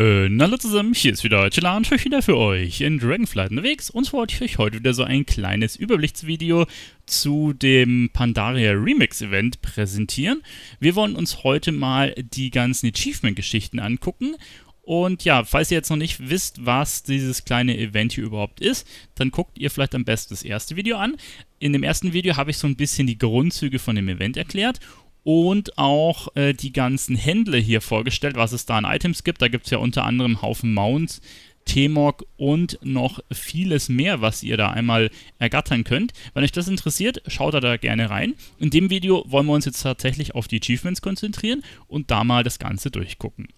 Äh, hallo zusammen, hier ist wieder Chillan, und wieder für euch in Dragonflight unterwegs und zwar wollte ich euch heute wieder so ein kleines Überblichtsvideo zu dem Pandaria Remix Event präsentieren. Wir wollen uns heute mal die ganzen Achievement-Geschichten angucken und ja, falls ihr jetzt noch nicht wisst, was dieses kleine Event hier überhaupt ist, dann guckt ihr vielleicht am besten das erste Video an. In dem ersten Video habe ich so ein bisschen die Grundzüge von dem Event erklärt und auch äh, die ganzen Händler hier vorgestellt, was es da an Items gibt. Da gibt es ja unter anderem Haufen Mounts, T-Mog und noch vieles mehr, was ihr da einmal ergattern könnt. Wenn euch das interessiert, schaut da, da gerne rein. In dem Video wollen wir uns jetzt tatsächlich auf die Achievements konzentrieren und da mal das Ganze durchgucken.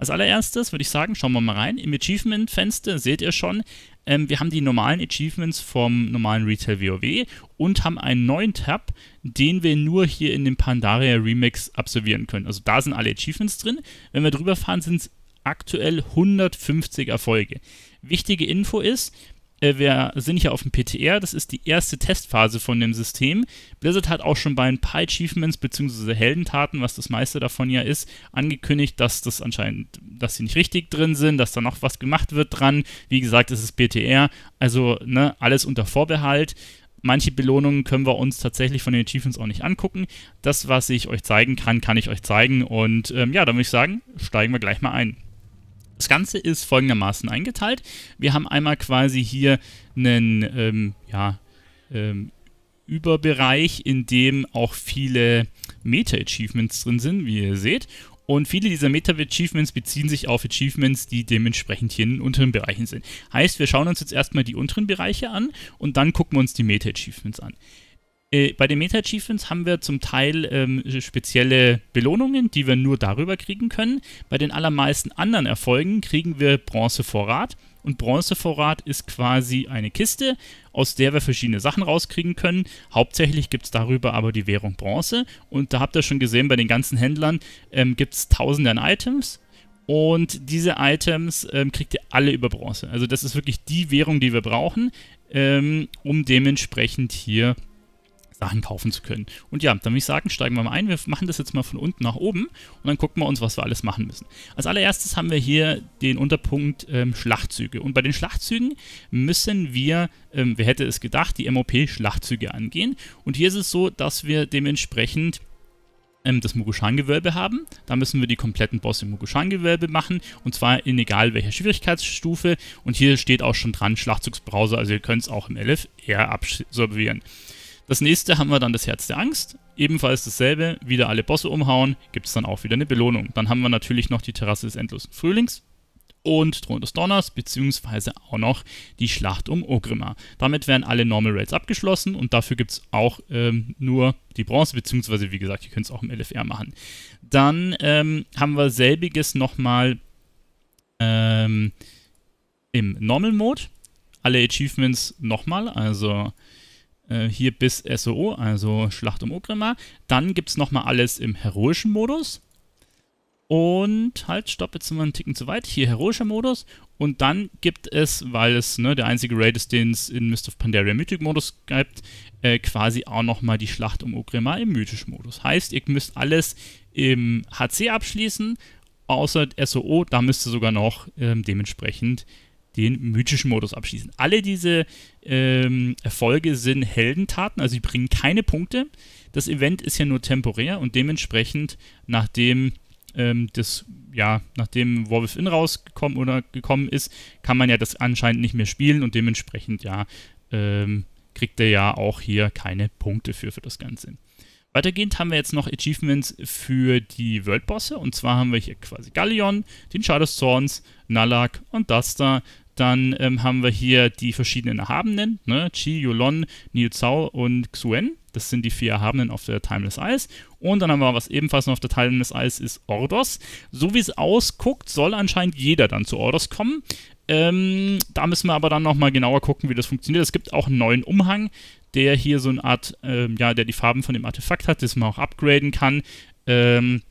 Als allererstes würde ich sagen, schauen wir mal rein. Im Achievement-Fenster seht ihr schon, ähm, wir haben die normalen Achievements vom normalen Retail WoW und haben einen neuen Tab, den wir nur hier in dem Pandaria Remix absolvieren können. Also da sind alle Achievements drin. Wenn wir drüber fahren, sind es aktuell 150 Erfolge. Wichtige Info ist, äh, wir sind hier auf dem PTR, das ist die erste Testphase von dem System. Blizzard hat auch schon bei ein paar Achievements bzw. Heldentaten, was das meiste davon ja ist, angekündigt, dass das anscheinend, dass sie nicht richtig drin sind, dass da noch was gemacht wird dran. Wie gesagt, es ist PTR, also ne, alles unter Vorbehalt. Manche Belohnungen können wir uns tatsächlich von den Achievements auch nicht angucken. Das, was ich euch zeigen kann, kann ich euch zeigen. Und ähm, ja, dann würde ich sagen, steigen wir gleich mal ein. Das Ganze ist folgendermaßen eingeteilt. Wir haben einmal quasi hier einen ähm, ja, ähm, Überbereich, in dem auch viele Meta-Achievements drin sind, wie ihr seht. Und viele dieser Meta-Achievements beziehen sich auf Achievements, die dementsprechend hier in den unteren Bereichen sind. Heißt, wir schauen uns jetzt erstmal die unteren Bereiche an und dann gucken wir uns die Meta-Achievements an. Äh, bei den Meta-Achievements haben wir zum Teil ähm, spezielle Belohnungen, die wir nur darüber kriegen können. Bei den allermeisten anderen Erfolgen kriegen wir Bronzevorrat. Und Bronzevorrat ist quasi eine Kiste, aus der wir verschiedene Sachen rauskriegen können. Hauptsächlich gibt es darüber aber die Währung Bronze. Und da habt ihr schon gesehen, bei den ganzen Händlern ähm, gibt es tausende an Items. Und diese Items ähm, kriegt ihr alle über Bronze. Also das ist wirklich die Währung, die wir brauchen, ähm, um dementsprechend hier Sachen kaufen zu können. Und ja, dann würde ich sagen, steigen wir mal ein. Wir machen das jetzt mal von unten nach oben und dann gucken wir uns, was wir alles machen müssen. Als allererstes haben wir hier den Unterpunkt ähm, Schlachtzüge. Und bei den Schlachtzügen müssen wir, ähm, wer hätte es gedacht, die MOP-Schlachtzüge angehen. Und hier ist es so, dass wir dementsprechend ähm, das Mugushan-Gewölbe haben. Da müssen wir die kompletten Bosse im Mugushan-Gewölbe machen und zwar in egal welcher Schwierigkeitsstufe. Und hier steht auch schon dran Schlachtzugsbrowser, also ihr könnt es auch im LFR absorbieren. Das nächste haben wir dann das Herz der Angst. Ebenfalls dasselbe, wieder alle Bosse umhauen, gibt es dann auch wieder eine Belohnung. Dann haben wir natürlich noch die Terrasse des endlosen Frühlings und Thron des Donners, beziehungsweise auch noch die Schlacht um Ogrimmar. Damit werden alle Normal Raids abgeschlossen und dafür gibt es auch ähm, nur die Bronze, beziehungsweise wie gesagt, ihr könnt es auch im LFR machen. Dann ähm, haben wir selbiges nochmal ähm, im Normal Mode. Alle Achievements nochmal, also äh, hier bis SOO, also Schlacht um Ogrimmar. Dann gibt es nochmal alles im heroischen Modus. Und halt, stopp, jetzt sind wir einen Ticken zu weit. Hier heroischer Modus. Und dann gibt es, weil es ne, der einzige Raid ist, den es in Mist of Pandaria Mythic Modus gibt, äh, quasi auch nochmal die Schlacht um Ogrimmar im mythischen Modus. Heißt, ihr müsst alles im HC abschließen, außer SOO. Da müsst ihr sogar noch äh, dementsprechend den mythischen Modus abschließen. Alle diese ähm, Erfolge sind Heldentaten, also sie bringen keine Punkte. Das Event ist ja nur temporär und dementsprechend, nachdem ähm, das, ja, nachdem Warwolf in rausgekommen oder gekommen ist, kann man ja das anscheinend nicht mehr spielen und dementsprechend ja ähm, kriegt er ja auch hier keine Punkte für, für das Ganze. Weitergehend haben wir jetzt noch Achievements für die Worldbosse. Und zwar haben wir hier quasi Galleon, den Shadow Thorns, Nalak und Duster. Dann ähm, haben wir hier die verschiedenen Erhabenen, ne? Chi, Yulon, Niu Zhao und Xuen. Das sind die vier Erhabenen auf der Timeless Eyes. Und dann haben wir, was ebenfalls noch auf der Timeless Eyes ist, Ordos. So wie es ausguckt, soll anscheinend jeder dann zu Ordos kommen. Ähm, da müssen wir aber dann nochmal genauer gucken, wie das funktioniert. Es gibt auch einen neuen Umhang, der hier so eine Art, ähm, ja, der die Farben von dem Artefakt hat, das man auch upgraden kann. Ähm,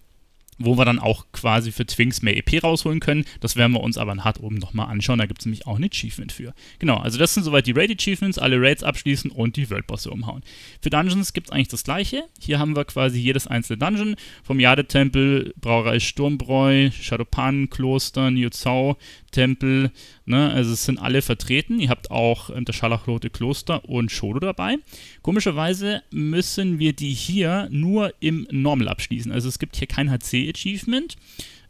wo wir dann auch quasi für Twinks mehr EP rausholen können. Das werden wir uns aber hart oben nochmal anschauen. Da gibt es nämlich auch ein Achievement für. Genau, also das sind soweit die Raid-Achievements, alle Raids abschließen und die Weltbosse umhauen. Für Dungeons gibt es eigentlich das gleiche. Hier haben wir quasi jedes einzelne Dungeon. Vom Jade-Tempel, Brauerei Sturmbräu, Shadowpan, Kloster, New Zhao, Tempel, ne? also es sind alle vertreten. Ihr habt auch ähm, das Scharlachrote Kloster und Shodo dabei. Komischerweise müssen wir die hier nur im Normal abschließen. Also es gibt hier kein HC-Achievement,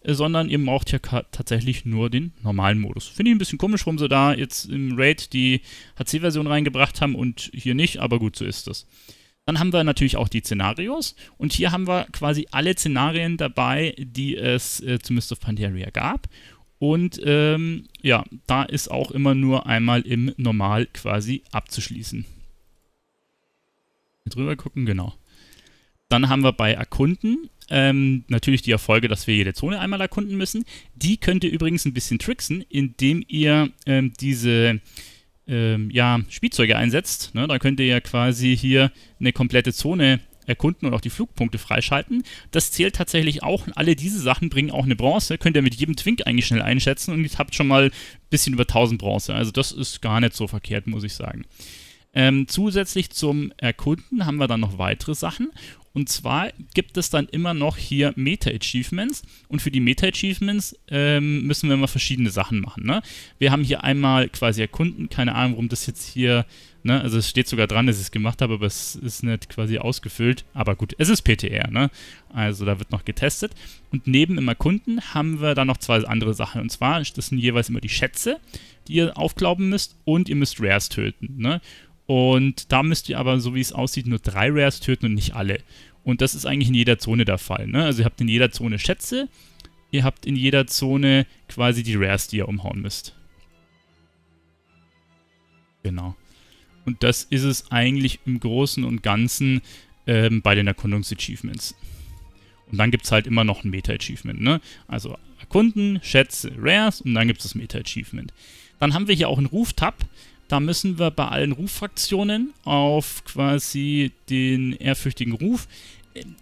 äh, sondern ihr braucht hier tatsächlich nur den normalen Modus. Finde ich ein bisschen komisch, warum sie da jetzt im Raid die HC-Version reingebracht haben und hier nicht, aber gut, so ist das. Dann haben wir natürlich auch die Szenarios und hier haben wir quasi alle Szenarien dabei, die es äh, zu Mist of Pandaria gab. Und ähm, ja, da ist auch immer nur einmal im Normal quasi abzuschließen. drüber gucken, genau. Dann haben wir bei Erkunden ähm, natürlich die Erfolge, dass wir jede Zone einmal erkunden müssen. Die könnt ihr übrigens ein bisschen tricksen, indem ihr ähm, diese ähm, ja, Spielzeuge einsetzt. Ne? Da könnt ihr ja quasi hier eine komplette Zone erkunden und auch die Flugpunkte freischalten. Das zählt tatsächlich auch und alle diese Sachen bringen auch eine Bronze. Könnt ihr mit jedem Twink eigentlich schnell einschätzen und ihr habt schon mal ein bisschen über 1000 Bronze. Also das ist gar nicht so verkehrt, muss ich sagen. Ähm, zusätzlich zum Erkunden haben wir dann noch weitere Sachen. Und zwar gibt es dann immer noch hier Meta-Achievements. Und für die Meta-Achievements ähm, müssen wir immer verschiedene Sachen machen. Ne? Wir haben hier einmal quasi erkunden, keine Ahnung, warum das jetzt hier, ne? also es steht sogar dran, dass ich es gemacht habe, aber es ist nicht quasi ausgefüllt. Aber gut, es ist PTR, ne? also da wird noch getestet. Und neben immer Erkunden haben wir dann noch zwei andere Sachen. Und zwar, das sind jeweils immer die Schätze, die ihr aufglauben müsst und ihr müsst Rares töten. Ne? Und da müsst ihr aber, so wie es aussieht, nur drei Rares töten und nicht alle. Und das ist eigentlich in jeder Zone der Fall. Ne? Also ihr habt in jeder Zone Schätze, ihr habt in jeder Zone quasi die Rares, die ihr umhauen müsst. Genau. Und das ist es eigentlich im Großen und Ganzen ähm, bei den Erkundungs-Achievements. Und dann gibt es halt immer noch ein Meta-Achievement. Ne? Also erkunden, Schätze, Rares und dann gibt es das Meta-Achievement. Dann haben wir hier auch einen Ruftab. Da müssen wir bei allen Ruffraktionen auf quasi den ehrfürchtigen Ruf.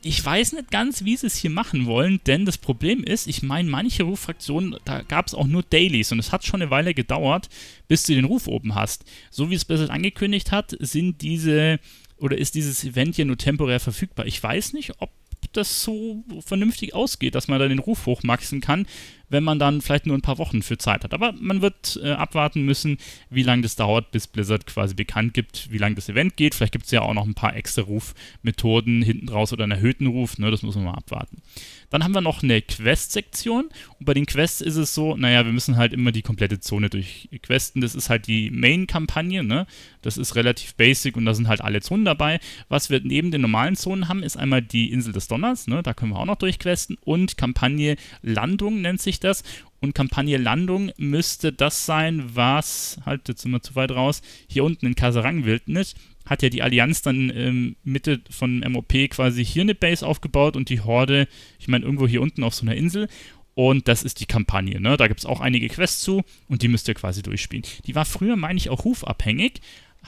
Ich weiß nicht ganz, wie sie es hier machen wollen, denn das Problem ist, ich meine, manche Ruffraktionen, da gab es auch nur Dailies und es hat schon eine Weile gedauert, bis du den Ruf oben hast. So wie es Blizzard angekündigt hat, sind diese oder ist dieses Event hier nur temporär verfügbar. Ich weiß nicht, ob das so vernünftig ausgeht, dass man da den Ruf hochmaxen kann, wenn man dann vielleicht nur ein paar Wochen für Zeit hat. Aber man wird äh, abwarten müssen, wie lange das dauert, bis Blizzard quasi bekannt gibt, wie lange das Event geht. Vielleicht gibt es ja auch noch ein paar extra Rufmethoden hinten raus oder einen erhöhten Ruf. Ne, das muss man mal abwarten. Dann haben wir noch eine Quest-Sektion. Und bei den Quests ist es so, naja, wir müssen halt immer die komplette Zone durchquesten. Das ist halt die Main-Kampagne. Ne? Das ist relativ basic und da sind halt alle Zonen dabei. Was wir neben den normalen Zonen haben, ist einmal die Insel des Donners. Ne? Da können wir auch noch durchquesten. Und Kampagne Landung nennt sich ich das. Und Kampagne Landung müsste das sein, was, halt, jetzt immer zu weit raus, hier unten in Kasarang wildnis hat ja die Allianz dann ähm, Mitte von MOP quasi hier eine Base aufgebaut und die Horde, ich meine, irgendwo hier unten auf so einer Insel. Und das ist die Kampagne. Ne? Da gibt es auch einige Quests zu und die müsst ihr quasi durchspielen. Die war früher, meine ich, auch rufabhängig.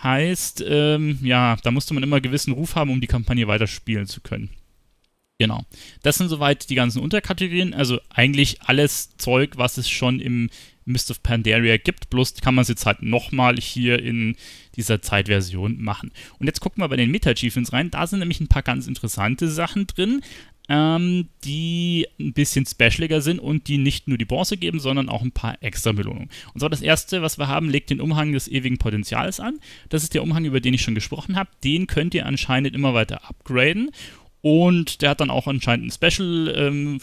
Heißt, ähm, ja, da musste man immer gewissen Ruf haben, um die Kampagne weiterspielen zu können. Genau. Das sind soweit die ganzen Unterkategorien. Also eigentlich alles Zeug, was es schon im Mist of Pandaria gibt. Bloß kann man es jetzt halt nochmal hier in dieser Zeitversion machen. Und jetzt gucken wir bei den Meta-Achievements rein. Da sind nämlich ein paar ganz interessante Sachen drin, ähm, die ein bisschen specialiger sind und die nicht nur die Bronze geben, sondern auch ein paar extra Belohnungen. Und zwar das erste, was wir haben, legt den Umhang des ewigen Potenzials an. Das ist der Umhang, über den ich schon gesprochen habe. Den könnt ihr anscheinend immer weiter upgraden. Und der hat dann auch anscheinend ein Special, ähm,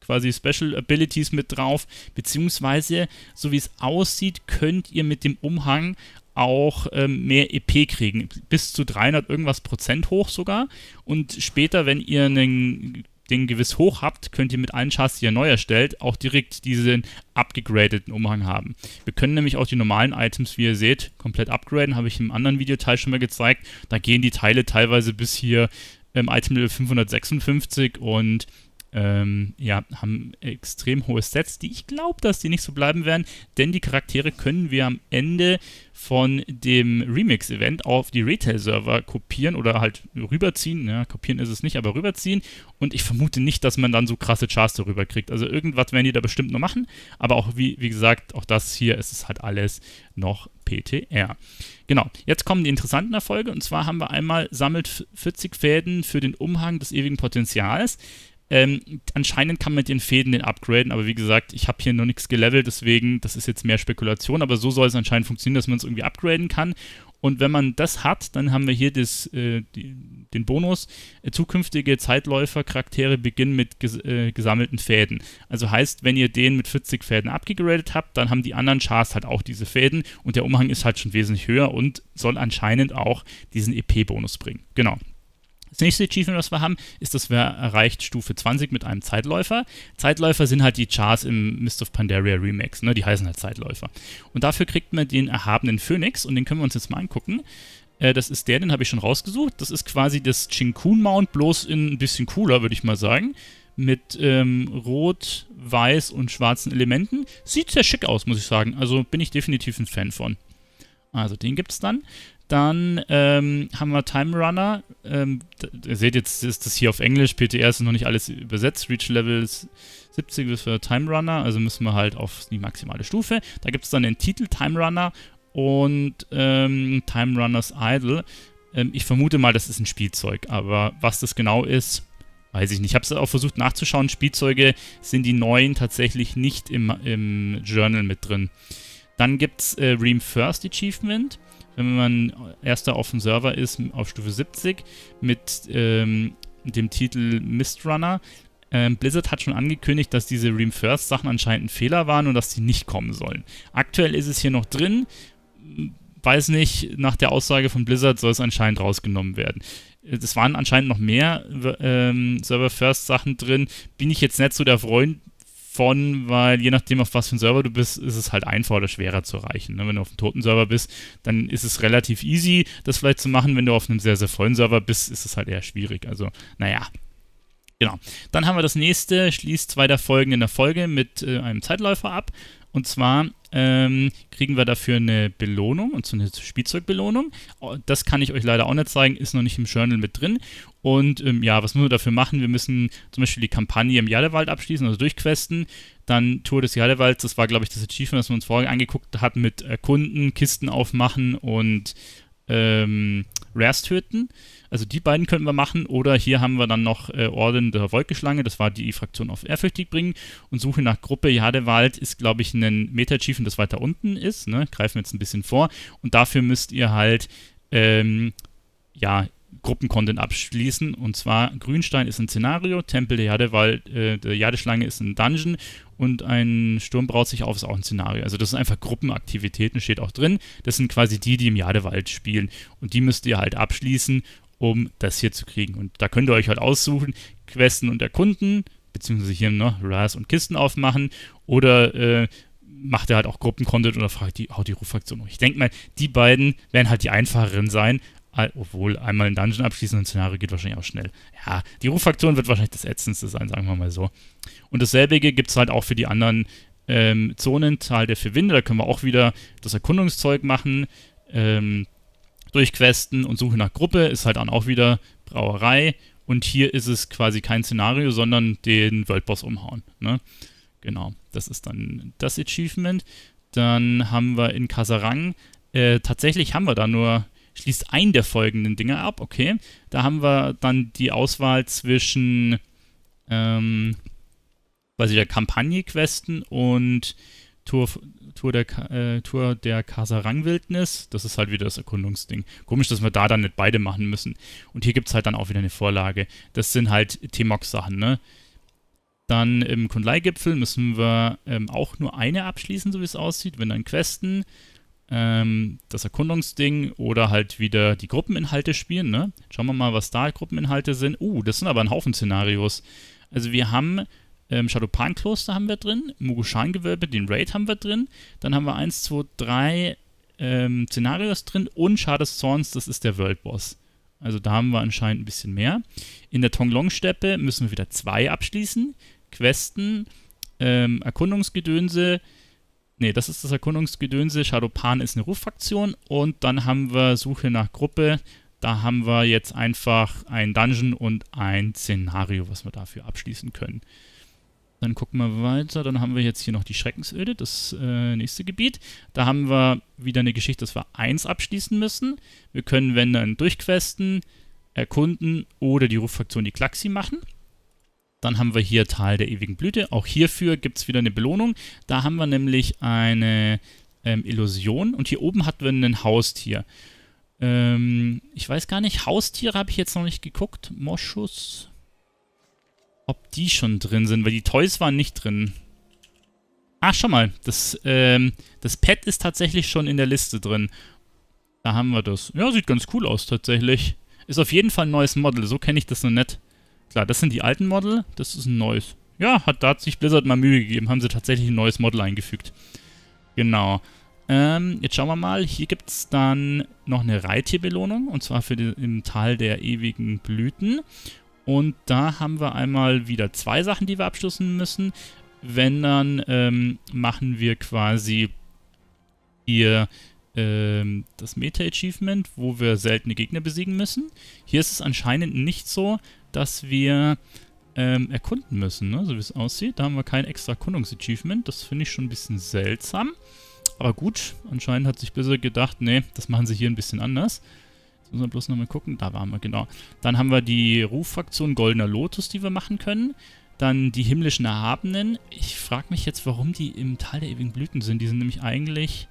quasi Special Abilities mit drauf. Beziehungsweise, so wie es aussieht, könnt ihr mit dem Umhang auch ähm, mehr EP kriegen. Bis zu 300 irgendwas Prozent hoch sogar. Und später, wenn ihr einen den gewiss hoch habt, könnt ihr mit allen Chars, die ihr neu erstellt, auch direkt diesen abgegradeten Umhang haben. Wir können nämlich auch die normalen Items, wie ihr seht, komplett upgraden, habe ich im anderen Videoteil schon mal gezeigt. Da gehen die Teile teilweise bis hier im ähm, Item Level 556 und ähm, ja, haben extrem hohe Sets, die ich glaube, dass die nicht so bleiben werden, denn die Charaktere können wir am Ende von dem Remix-Event auf die Retail-Server kopieren oder halt rüberziehen. Ja, kopieren ist es nicht, aber rüberziehen. Und ich vermute nicht, dass man dann so krasse Charts darüber kriegt. Also irgendwas werden die da bestimmt noch machen, aber auch wie, wie gesagt, auch das hier ist es halt alles noch PTR. Genau, jetzt kommen die interessanten Erfolge und zwar haben wir einmal sammelt 40 Fäden für den Umhang des ewigen Potenzials. Ähm, anscheinend kann man mit den Fäden den upgraden, aber wie gesagt, ich habe hier noch nichts gelevelt, deswegen, das ist jetzt mehr Spekulation, aber so soll es anscheinend funktionieren, dass man es irgendwie upgraden kann. Und wenn man das hat, dann haben wir hier das, äh, die, den Bonus. Äh, zukünftige Zeitläufer-Charaktere beginnen mit ges äh, gesammelten Fäden. Also heißt, wenn ihr den mit 40 Fäden abgegradet habt, dann haben die anderen Chars halt auch diese Fäden und der Umhang ist halt schon wesentlich höher und soll anscheinend auch diesen EP-Bonus bringen. Genau, das nächste Achievement, was wir haben, ist, dass wir erreicht Stufe 20 mit einem Zeitläufer. Zeitläufer sind halt die Chars im Mist of Pandaria Remix, ne? die heißen halt Zeitläufer. Und dafür kriegt man den erhabenen Phönix und den können wir uns jetzt mal angucken. Äh, das ist der, den habe ich schon rausgesucht. Das ist quasi das Chinkun Mount, bloß in ein bisschen cooler, würde ich mal sagen mit ähm, Rot, Weiß und schwarzen Elementen. Sieht sehr schick aus, muss ich sagen. Also bin ich definitiv ein Fan von. Also den gibt es dann. Dann ähm, haben wir Time Runner. Ähm, ihr seht jetzt, ist das hier auf Englisch. PTR ist noch nicht alles übersetzt. Reach Levels 70 bis für Time Runner. Also müssen wir halt auf die maximale Stufe. Da gibt es dann den Titel Time Runner und ähm, Time Runners Idol. Ähm, ich vermute mal, das ist ein Spielzeug. Aber was das genau ist, weiß ich nicht. Ich habe es auch versucht nachzuschauen. Spielzeuge sind die neuen tatsächlich nicht im, im Journal mit drin. Dann gibt es äh, Ream First Achievement wenn man erster auf dem Server ist, auf Stufe 70 mit ähm, dem Titel Mistrunner. Ähm, Blizzard hat schon angekündigt, dass diese Ream First Sachen anscheinend ein Fehler waren und dass die nicht kommen sollen. Aktuell ist es hier noch drin. Weiß nicht, nach der Aussage von Blizzard soll es anscheinend rausgenommen werden. Äh, es waren anscheinend noch mehr ähm, Server First Sachen drin. Bin ich jetzt nicht so der Freund von, weil je nachdem, auf was für ein Server du bist, ist es halt einfacher oder schwerer zu erreichen. Ne? Wenn du auf einem toten Server bist, dann ist es relativ easy, das vielleicht zu machen. Wenn du auf einem sehr, sehr vollen Server bist, ist es halt eher schwierig. Also, naja. Genau. Dann haben wir das nächste, schließt zwei der Folgen in der Folge mit äh, einem Zeitläufer ab. Und zwar ähm, kriegen wir dafür eine Belohnung, und so eine Spielzeugbelohnung. Oh, das kann ich euch leider auch nicht zeigen, ist noch nicht im Journal mit drin. Und ähm, ja, was müssen wir dafür machen? Wir müssen zum Beispiel die Kampagne im Jadewald abschließen, also durchquesten. Dann Tour des Jadewalds, das war, glaube ich, das Achievement, das wir uns vorher angeguckt hatten, mit Erkunden, äh, Kisten aufmachen und ähm, Rares töten. Also die beiden könnten wir machen. Oder hier haben wir dann noch äh, Orden der Wolkeschlange. Das war die Fraktion auf Ehrfürchtig bringen. Und Suche nach Gruppe Jadewald ist, glaube ich, ein Meta-Achievement, das weiter unten ist. Ne? Greifen wir jetzt ein bisschen vor. Und dafür müsst ihr halt, ähm, ja, Gruppencontent abschließen. Und zwar Grünstein ist ein Szenario, Tempel der Jadewald, äh, der Jadeschlange ist ein Dungeon und ein Sturm braut sich auf ist auch ein Szenario. Also das sind einfach Gruppenaktivitäten, steht auch drin. Das sind quasi die, die im Jadewald spielen. Und die müsst ihr halt abschließen um das hier zu kriegen. Und da könnt ihr euch halt aussuchen, Questen und erkunden, beziehungsweise hier noch ne, RAS und Kisten aufmachen oder äh, macht ihr halt auch Gruppencontent oder fragt die, haut die Ruffraktion um. Ich denke mal, die beiden werden halt die einfacheren sein, obwohl einmal ein Dungeon abschließen ein Szenario geht wahrscheinlich auch schnell. Ja, die Ruffraktion wird wahrscheinlich das ätzendste sein, sagen wir mal so. Und dasselbe gibt es halt auch für die anderen ähm, Zonen, Teil der vier Winde, da können wir auch wieder das Erkundungszeug machen, ähm, durchquesten und Suche nach Gruppe ist halt dann auch wieder Brauerei. Und hier ist es quasi kein Szenario, sondern den Worldboss umhauen. Ne? Genau, das ist dann das Achievement. Dann haben wir in Kasarang, äh, tatsächlich haben wir da nur, schließt ein der folgenden Dinge ab, okay. Da haben wir dann die Auswahl zwischen ähm, quasi der Kampagne-Questen und Tour, Tour, der, äh, Tour der Kasarang-Wildnis. Das ist halt wieder das Erkundungsding. Komisch, dass wir da dann nicht beide machen müssen. Und hier gibt es halt dann auch wieder eine Vorlage. Das sind halt T-Mox-Sachen, ne? Dann im kundlei gipfel müssen wir ähm, auch nur eine abschließen, so wie es aussieht. Wenn dann Questen, ähm, das Erkundungsding oder halt wieder die Gruppeninhalte spielen, ne? Schauen wir mal, was da Gruppeninhalte sind. Uh, das sind aber ein Haufen Szenarios. Also wir haben ähm, Shadowpan-Kloster haben wir drin, Mugushan-Gewölbe, den Raid haben wir drin, dann haben wir 1, 2, 3 ähm, Szenarios drin und Shard des Zorns, das ist der World-Boss. Also da haben wir anscheinend ein bisschen mehr. In der Tonglong-Steppe müssen wir wieder zwei abschließen. Questen, ähm, Erkundungsgedönse, Ne, das ist das Erkundungsgedönse. Shadowpan ist eine Ruffaktion. Und dann haben wir Suche nach Gruppe. Da haben wir jetzt einfach ein Dungeon und ein Szenario, was wir dafür abschließen können. Dann gucken wir weiter. Dann haben wir jetzt hier noch die Schreckensöde, das äh, nächste Gebiet. Da haben wir wieder eine Geschichte, dass wir eins abschließen müssen. Wir können, wenn dann, durchquesten, erkunden oder die Ruffraktion die Klaxi machen. Dann haben wir hier Tal der ewigen Blüte. Auch hierfür gibt es wieder eine Belohnung. Da haben wir nämlich eine ähm, Illusion. Und hier oben hatten wir ein Haustier. Ähm, ich weiß gar nicht, Haustiere habe ich jetzt noch nicht geguckt. Moschus, ob die schon drin sind, weil die Toys waren nicht drin. Ah, schau mal, das, ähm, das Pad ist tatsächlich schon in der Liste drin. Da haben wir das. Ja, sieht ganz cool aus tatsächlich. Ist auf jeden Fall ein neues Model, so kenne ich das noch nicht. Klar, das sind die alten Model, das ist ein neues. Ja, hat, da hat sich Blizzard mal Mühe gegeben, haben sie tatsächlich ein neues Model eingefügt. Genau. Ähm, jetzt schauen wir mal, hier gibt es dann noch eine Reittierbelohnung, und zwar für den, im Tal der ewigen Blüten. Und da haben wir einmal wieder zwei Sachen, die wir abschließen müssen. Wenn, dann ähm, machen wir quasi hier ähm, das Meta-Achievement, wo wir seltene Gegner besiegen müssen. Hier ist es anscheinend nicht so, dass wir ähm, erkunden müssen, ne? so wie es aussieht. Da haben wir kein extra Erkundungs-Achievement. Das finde ich schon ein bisschen seltsam. Aber gut, anscheinend hat sich Blizzard gedacht, nee, das machen sie hier ein bisschen anders müssen wir bloß nochmal gucken. Da waren wir, genau. Dann haben wir die Ruffraktion Goldener Lotus, die wir machen können. Dann die himmlischen Erhabenen. Ich frage mich jetzt, warum die im Tal der ewigen Blüten sind. Die sind nämlich eigentlich...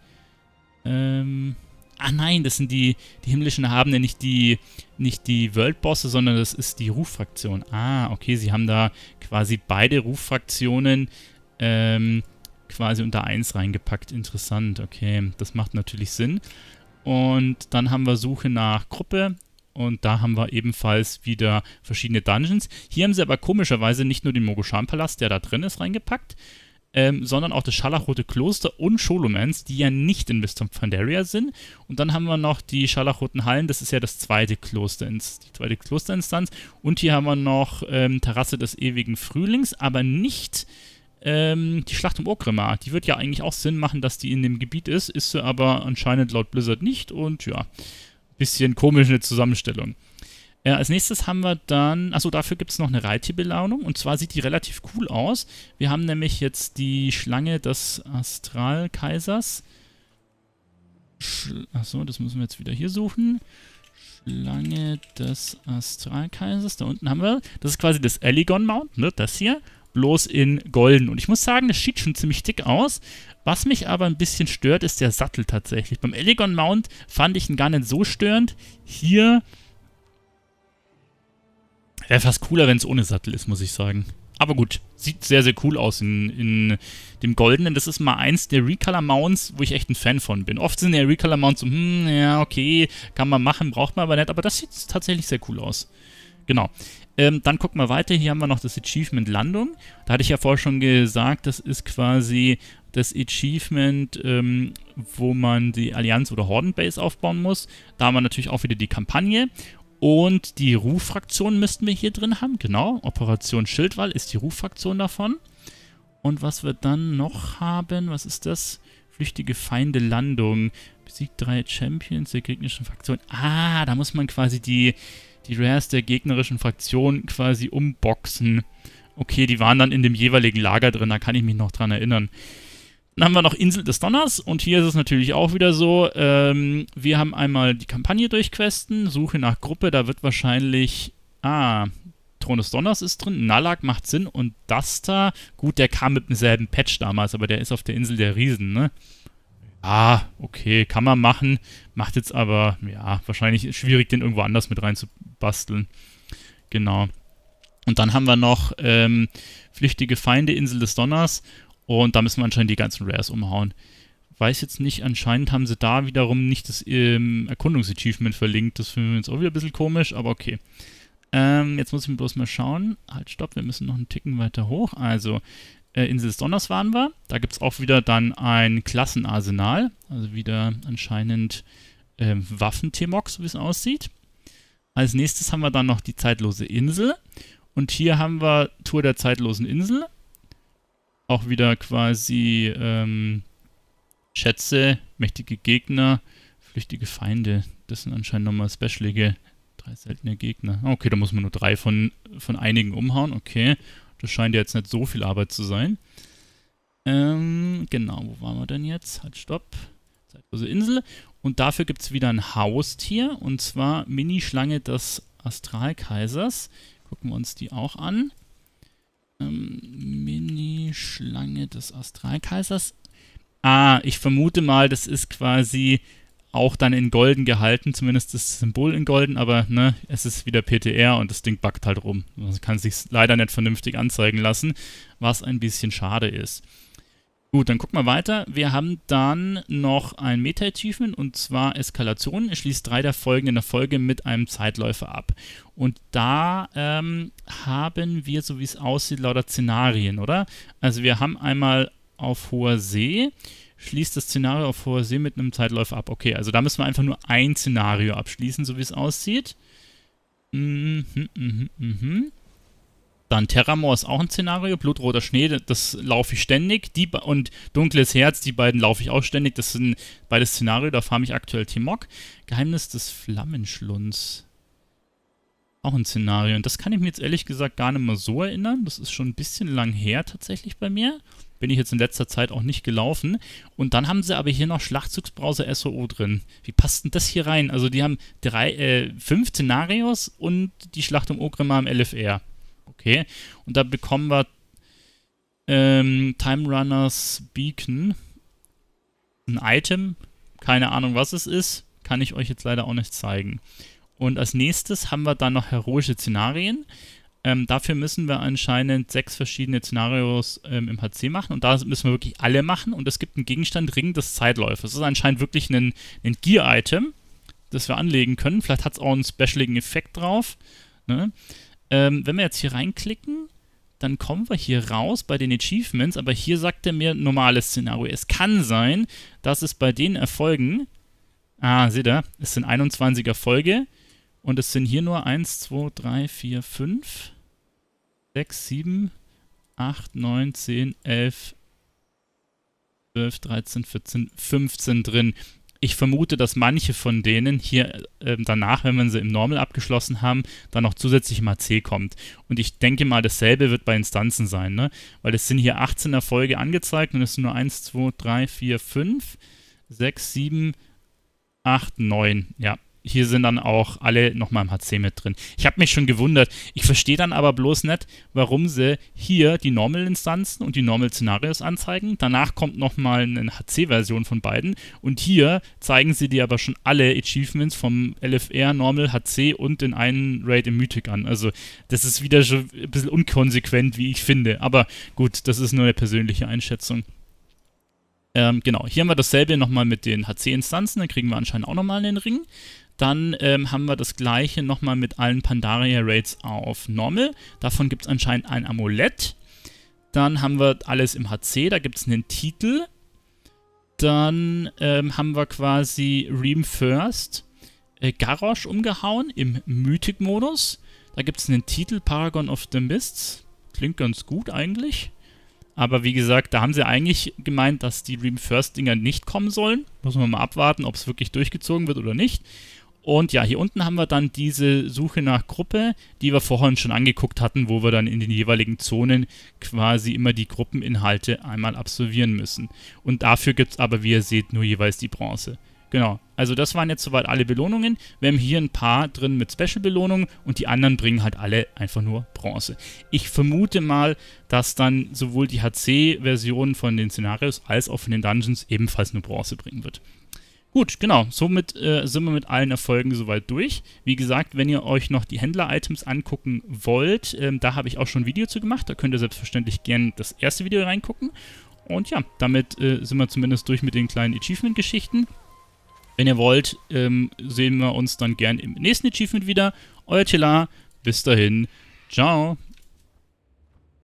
Ähm... Ah nein, das sind die, die himmlischen Erhabenen, nicht die, nicht die World-Bosse, sondern das ist die Ruffraktion. Ah, okay, sie haben da quasi beide Ruffraktionen ähm, quasi unter 1 reingepackt. Interessant, okay. Das macht natürlich Sinn. Und dann haben wir Suche nach Gruppe. Und da haben wir ebenfalls wieder verschiedene Dungeons. Hier haben sie aber komischerweise nicht nur den Mogoshan-Palast, der da drin ist, reingepackt, ähm, sondern auch das Scharlachrote Kloster und Scholomans, die ja nicht in Wisdom Pandaria sind. Und dann haben wir noch die Scharlachroten Hallen, das ist ja das zweite Kloster, die zweite Klosterinstanz. Und hier haben wir noch ähm, Terrasse des ewigen Frühlings, aber nicht äh, ähm, die Schlacht um Orgrimmar. Die wird ja eigentlich auch Sinn machen, dass die in dem Gebiet ist, ist sie aber anscheinend laut Blizzard nicht und ja, bisschen komische Zusammenstellung. Äh, als nächstes haben wir dann, achso, dafür gibt es noch eine Reitierbelohnung und zwar sieht die relativ cool aus. Wir haben nämlich jetzt die Schlange des Astralkaisers. achso, das müssen wir jetzt wieder hier suchen. Schlange des Astralkaisers, da unten haben wir, das ist quasi das Eligon Mount, ne, das hier bloß in golden. Und ich muss sagen, das sieht schon ziemlich dick aus. Was mich aber ein bisschen stört, ist der Sattel tatsächlich. Beim Elegon Mount fand ich ihn gar nicht so störend. Hier wäre fast cooler, wenn es ohne Sattel ist, muss ich sagen. Aber gut, sieht sehr, sehr cool aus in, in dem Goldenen. Das ist mal eins der Recolor Mounts, wo ich echt ein Fan von bin. Oft sind ja Recolor Mounts so, hm, ja, okay, kann man machen, braucht man aber nicht. Aber das sieht tatsächlich sehr cool aus. Genau. Ähm, dann gucken wir weiter. Hier haben wir noch das Achievement Landung. Da hatte ich ja vorher schon gesagt, das ist quasi das Achievement, ähm, wo man die Allianz- oder Hordenbase aufbauen muss. Da haben wir natürlich auch wieder die Kampagne. Und die Ruffraktion müssten wir hier drin haben. Genau, Operation Schildwall ist die Ruffraktion davon. Und was wir dann noch haben, was ist das? Flüchtige Feinde Landung. Besiegt drei Champions der gegnerischen Fraktion. Ah, da muss man quasi die die Rares der gegnerischen Fraktion quasi umboxen. Okay, die waren dann in dem jeweiligen Lager drin, da kann ich mich noch dran erinnern. Dann haben wir noch Insel des Donners und hier ist es natürlich auch wieder so, ähm, wir haben einmal die Kampagne durchquesten, Suche nach Gruppe, da wird wahrscheinlich, ah, Thron des Donners ist drin, Nalak macht Sinn und Duster, gut, der kam mit demselben Patch damals, aber der ist auf der Insel der Riesen, ne? ah, okay, kann man machen, macht jetzt aber, ja, wahrscheinlich schwierig, den irgendwo anders mit reinzubasteln. Genau. Und dann haben wir noch ähm, Flüchtige Feinde, Insel des Donners und da müssen wir anscheinend die ganzen Rares umhauen. Weiß jetzt nicht, anscheinend haben sie da wiederum nicht das ähm, Erkundungsachievement verlinkt. Das finden wir jetzt auch wieder ein bisschen komisch, aber okay. Ähm, jetzt muss ich bloß mal schauen. Halt, stopp, wir müssen noch einen Ticken weiter hoch. Also, äh, Insel des Donners waren wir. Da gibt es auch wieder dann ein Klassenarsenal. Also wieder anscheinend äh, Waffentemok, so wie es aussieht. Als nächstes haben wir dann noch die zeitlose Insel. Und hier haben wir Tour der zeitlosen Insel. Auch wieder quasi ähm, Schätze, mächtige Gegner, flüchtige Feinde. Das sind anscheinend nochmal specialige. Drei seltene Gegner. Okay, da muss man nur drei von, von einigen umhauen. Okay. Das scheint ja jetzt nicht so viel Arbeit zu sein. Ähm, genau, wo waren wir denn jetzt? Halt, stopp. Zeitlose Insel. Und dafür gibt es wieder ein Haustier. Und zwar Mini-Schlange des Astralkaisers. Gucken wir uns die auch an. Ähm, Mini-Schlange des Astralkaisers. Ah, ich vermute mal, das ist quasi auch dann in golden gehalten, zumindest das Symbol in golden, aber ne, es ist wieder PTR und das Ding backt halt rum. Man kann es sich leider nicht vernünftig anzeigen lassen, was ein bisschen schade ist. Gut, dann gucken wir weiter. Wir haben dann noch ein Meta-Achievement und zwar Eskalation. Es schließt drei der Folgen in der Folge mit einem Zeitläufer ab. Und da ähm, haben wir, so wie es aussieht, lauter Szenarien, oder? Also wir haben einmal auf hoher See schließt das Szenario auf hoher See mit einem Zeitläufer ab. Okay, also da müssen wir einfach nur ein Szenario abschließen, so wie es aussieht. Mhm, mhm, mhm. mhm. Dann Terramor ist auch ein Szenario. Blutroter Schnee, das laufe ich ständig. Die und Dunkles Herz, die beiden laufe ich auch ständig. Das sind beide Szenario, da farme ich aktuell Timok. Geheimnis des Flammenschlunds. Auch ein Szenario. Und das kann ich mir jetzt ehrlich gesagt gar nicht mehr so erinnern. Das ist schon ein bisschen lang her tatsächlich bei mir. Bin ich jetzt in letzter Zeit auch nicht gelaufen. Und dann haben sie aber hier noch Schlachtzugsbrowser SOO drin. Wie passt denn das hier rein? Also die haben drei, äh, fünf Szenarios und die Schlacht um Ogrimmar im LFR. Okay. Und da bekommen wir ähm, Time Runners Beacon. Ein Item. Keine Ahnung, was es ist. Kann ich euch jetzt leider auch nicht zeigen. Und als nächstes haben wir dann noch heroische Szenarien. Ähm, dafür müssen wir anscheinend sechs verschiedene Szenarios ähm, im HC machen und da müssen wir wirklich alle machen und es gibt einen Gegenstand Ring des Zeitläufers. Das ist anscheinend wirklich ein, ein Gear-Item, das wir anlegen können. Vielleicht hat es auch einen specialigen Effekt drauf. Ne? Ähm, wenn wir jetzt hier reinklicken, dann kommen wir hier raus bei den Achievements, aber hier sagt er mir normales Szenario. Es kann sein, dass es bei den Erfolgen, ah, seht ihr, es sind 21 Erfolge und es sind hier nur 1, 2, 3, 4, 5, 6, 7, 8, 9, 10, 11, 12, 13, 14, 15 drin. Ich vermute, dass manche von denen hier äh, danach, wenn wir sie im Normal abgeschlossen haben, dann noch zusätzlich mal C kommt. Und ich denke mal, dasselbe wird bei Instanzen sein, ne? Weil es sind hier 18 Erfolge angezeigt und es sind nur 1, 2, 3, 4, 5, 6, 7, 8, 9. Ja, hier sind dann auch alle nochmal im HC mit drin. Ich habe mich schon gewundert. Ich verstehe dann aber bloß nicht, warum sie hier die Normal-Instanzen und die Normal-Szenarios anzeigen. Danach kommt nochmal eine HC-Version von beiden. Und hier zeigen sie dir aber schon alle Achievements vom LFR, Normal, HC und den einen Raid im Mythic an. Also das ist wieder schon ein bisschen unkonsequent, wie ich finde. Aber gut, das ist nur eine persönliche Einschätzung. Ähm, genau, hier haben wir dasselbe nochmal mit den HC-Instanzen. Da kriegen wir anscheinend auch nochmal einen Ring. Dann ähm, haben wir das gleiche nochmal mit allen Pandaria-Raids auf Normal. Davon gibt es anscheinend ein Amulett. Dann haben wir alles im HC, da gibt es einen Titel. Dann ähm, haben wir quasi Ream First äh, Garrosh umgehauen im Mythic-Modus. Da gibt es einen Titel, Paragon of the Mists. Klingt ganz gut eigentlich. Aber wie gesagt, da haben sie eigentlich gemeint, dass die Ream First-Dinger nicht kommen sollen. Muss man mal abwarten, ob es wirklich durchgezogen wird oder nicht. Und ja, hier unten haben wir dann diese Suche nach Gruppe, die wir vorhin schon angeguckt hatten, wo wir dann in den jeweiligen Zonen quasi immer die Gruppeninhalte einmal absolvieren müssen. Und dafür gibt es aber, wie ihr seht, nur jeweils die Bronze. Genau, also das waren jetzt soweit alle Belohnungen. Wir haben hier ein paar drin mit Special-Belohnungen und die anderen bringen halt alle einfach nur Bronze. Ich vermute mal, dass dann sowohl die HC-Version von den Szenarios als auch von den Dungeons ebenfalls nur Bronze bringen wird. Gut, genau. Somit äh, sind wir mit allen Erfolgen soweit durch. Wie gesagt, wenn ihr euch noch die Händler-Items angucken wollt, ähm, da habe ich auch schon ein Video zu gemacht. Da könnt ihr selbstverständlich gerne das erste Video reingucken. Und ja, damit äh, sind wir zumindest durch mit den kleinen Achievement-Geschichten. Wenn ihr wollt, ähm, sehen wir uns dann gern im nächsten Achievement wieder. Euer Tela, bis dahin, ciao.